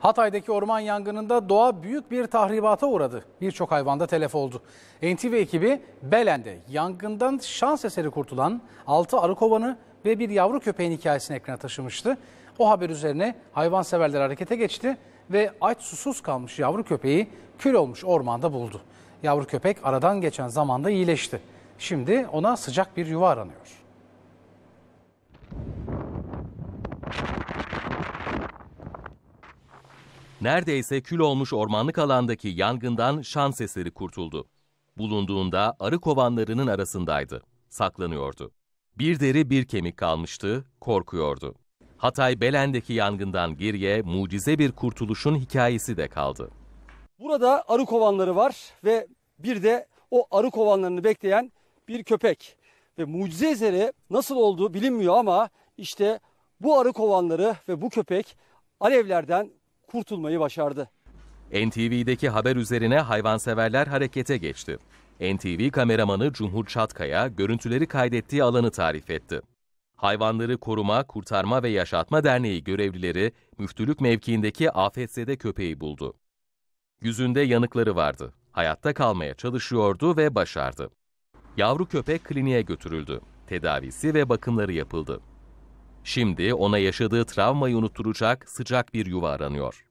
Hatay'daki orman yangınında doğa büyük bir tahribata uğradı. Birçok hayvanda telef oldu. NTV ekibi Belen'de yangından şans eseri kurtulan 6 arı kovanı ve bir yavru köpeğin hikayesini ekrana taşımıştı. O haber üzerine hayvanseverler harekete geçti ve aç susuz kalmış yavru köpeği kül olmuş ormanda buldu. Yavru köpek aradan geçen zamanda iyileşti. Şimdi ona sıcak bir yuva aranıyor. Neredeyse kül olmuş ormanlık alandaki yangından şans eseri kurtuldu. Bulunduğunda arı kovanlarının arasındaydı. Saklanıyordu. Bir deri bir kemik kalmıştı, korkuyordu. Hatay Belen'deki yangından geriye mucize bir kurtuluşun hikayesi de kaldı. Burada arı kovanları var ve bir de o arı kovanlarını bekleyen bir köpek. Ve mucize eseri nasıl olduğu bilinmiyor ama işte bu arı kovanları ve bu köpek alevlerden kurtulmayı başardı. NTV'deki haber üzerine hayvanseverler harekete geçti. NTV kameramanı Cumhur Çatkaya görüntüleri kaydettiği alanı tarif etti. Hayvanları Koruma, Kurtarma ve Yaşatma Derneği görevlileri müftülük mevkiindeki afetzede köpeği buldu. Yüzünde yanıkları vardı. Hayatta kalmaya çalışıyordu ve başardı. Yavru köpek kliniğe götürüldü. Tedavisi ve bakımları yapıldı. Şimdi ona yaşadığı travmayı unutturacak sıcak bir yuva aranıyor.